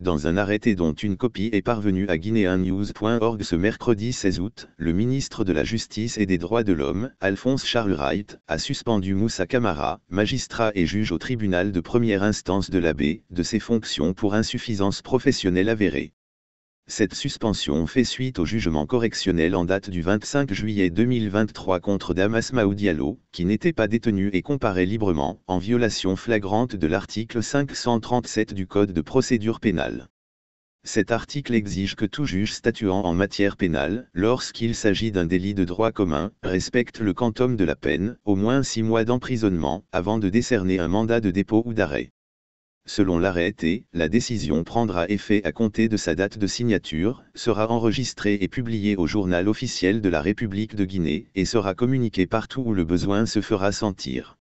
Dans un arrêté dont une copie est parvenue à guinéennews.org ce mercredi 16 août, le ministre de la Justice et des Droits de l'Homme, Alphonse Charles a suspendu Moussa Kamara, magistrat et juge au tribunal de première instance de l'abbé de ses fonctions pour insuffisance professionnelle avérée. Cette suspension fait suite au jugement correctionnel en date du 25 juillet 2023 contre Damas Maoudialo, qui n'était pas détenu et comparé librement, en violation flagrante de l'article 537 du Code de procédure pénale. Cet article exige que tout juge statuant en matière pénale, lorsqu'il s'agit d'un délit de droit commun, respecte le quantum de la peine, au moins six mois d'emprisonnement, avant de décerner un mandat de dépôt ou d'arrêt. Selon l'arrêté, la décision prendra effet à compter de sa date de signature, sera enregistrée et publiée au journal officiel de la République de Guinée et sera communiquée partout où le besoin se fera sentir.